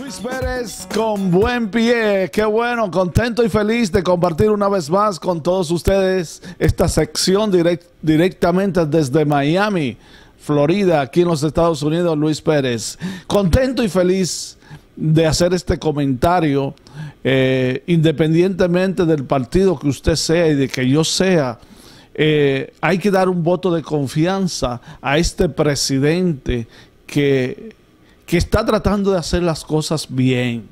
Luis Pérez con buen pie. Qué bueno, contento y feliz de compartir una vez más con todos ustedes esta sección directamente desde Miami Florida, aquí en los Estados Unidos, Luis Pérez. Contento y feliz de hacer este comentario, eh, independientemente del partido que usted sea y de que yo sea. Eh, hay que dar un voto de confianza a este presidente que, que está tratando de hacer las cosas bien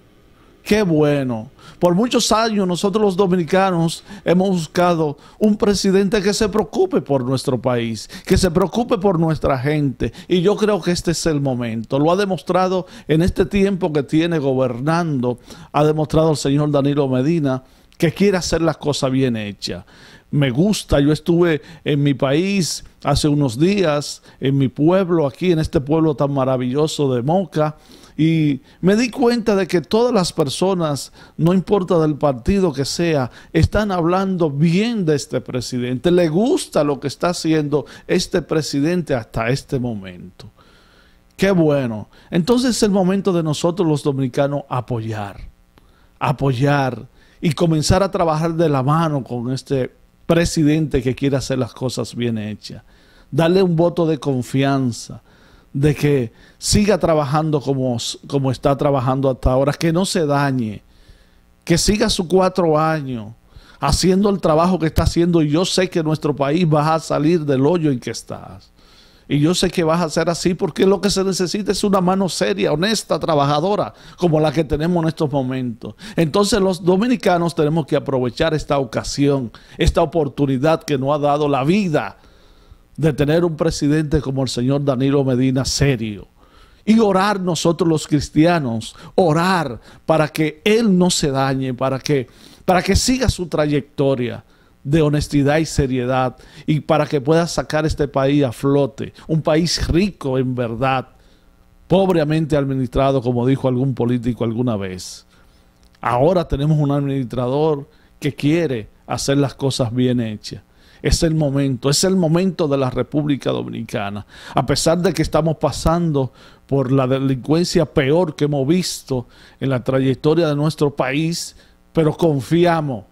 Qué bueno. Por muchos años nosotros los dominicanos hemos buscado un presidente que se preocupe por nuestro país, que se preocupe por nuestra gente. Y yo creo que este es el momento. Lo ha demostrado en este tiempo que tiene gobernando, ha demostrado el señor Danilo Medina que quiere hacer las cosas bien hechas me gusta. Yo estuve en mi país hace unos días, en mi pueblo, aquí en este pueblo tan maravilloso de Moca, y me di cuenta de que todas las personas, no importa del partido que sea, están hablando bien de este presidente. Le gusta lo que está haciendo este presidente hasta este momento. Qué bueno. Entonces es el momento de nosotros los dominicanos apoyar, apoyar y comenzar a trabajar de la mano con este presidente que quiere hacer las cosas bien hechas. Darle un voto de confianza, de que siga trabajando como, como está trabajando hasta ahora, que no se dañe, que siga sus cuatro años haciendo el trabajo que está haciendo. Y yo sé que nuestro país va a salir del hoyo en que estás. Y yo sé que vas a ser así porque lo que se necesita es una mano seria, honesta, trabajadora, como la que tenemos en estos momentos. Entonces los dominicanos tenemos que aprovechar esta ocasión, esta oportunidad que nos ha dado la vida de tener un presidente como el señor Danilo Medina serio. Y orar nosotros los cristianos, orar para que él no se dañe, para que, para que siga su trayectoria de honestidad y seriedad y para que pueda sacar este país a flote, un país rico en verdad, pobremente administrado como dijo algún político alguna vez. Ahora tenemos un administrador que quiere hacer las cosas bien hechas. Es el momento, es el momento de la República Dominicana. A pesar de que estamos pasando por la delincuencia peor que hemos visto en la trayectoria de nuestro país, pero confiamos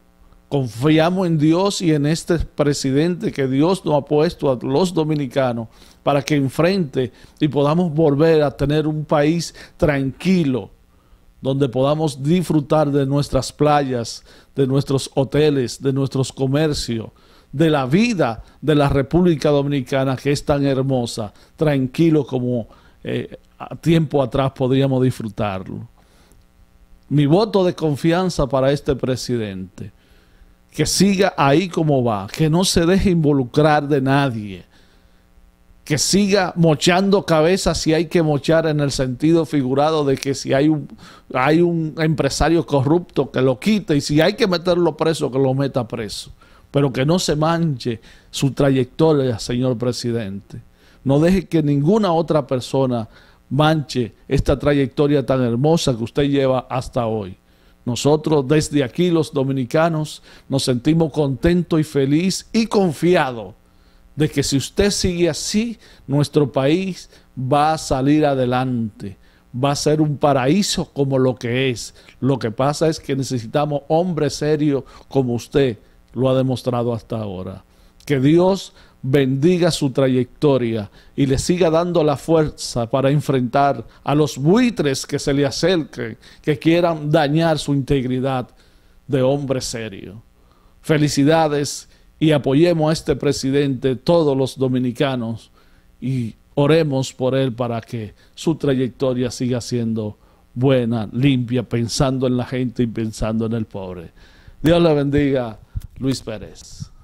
Confiamos en Dios y en este presidente que Dios nos ha puesto a los dominicanos para que enfrente y podamos volver a tener un país tranquilo, donde podamos disfrutar de nuestras playas, de nuestros hoteles, de nuestros comercios, de la vida de la República Dominicana que es tan hermosa, tranquilo como eh, a tiempo atrás podríamos disfrutarlo. Mi voto de confianza para este presidente que siga ahí como va, que no se deje involucrar de nadie, que siga mochando cabezas si hay que mochar en el sentido figurado de que si hay un, hay un empresario corrupto que lo quite y si hay que meterlo preso, que lo meta preso, pero que no se manche su trayectoria, señor presidente. No deje que ninguna otra persona manche esta trayectoria tan hermosa que usted lleva hasta hoy. Nosotros desde aquí los dominicanos nos sentimos contentos y feliz y confiados de que si usted sigue así, nuestro país va a salir adelante, va a ser un paraíso como lo que es. Lo que pasa es que necesitamos hombres serios como usted lo ha demostrado hasta ahora. Que Dios bendiga su trayectoria y le siga dando la fuerza para enfrentar a los buitres que se le acerquen, que quieran dañar su integridad de hombre serio. Felicidades y apoyemos a este presidente todos los dominicanos y oremos por él para que su trayectoria siga siendo buena, limpia, pensando en la gente y pensando en el pobre. Dios le bendiga, Luis Pérez.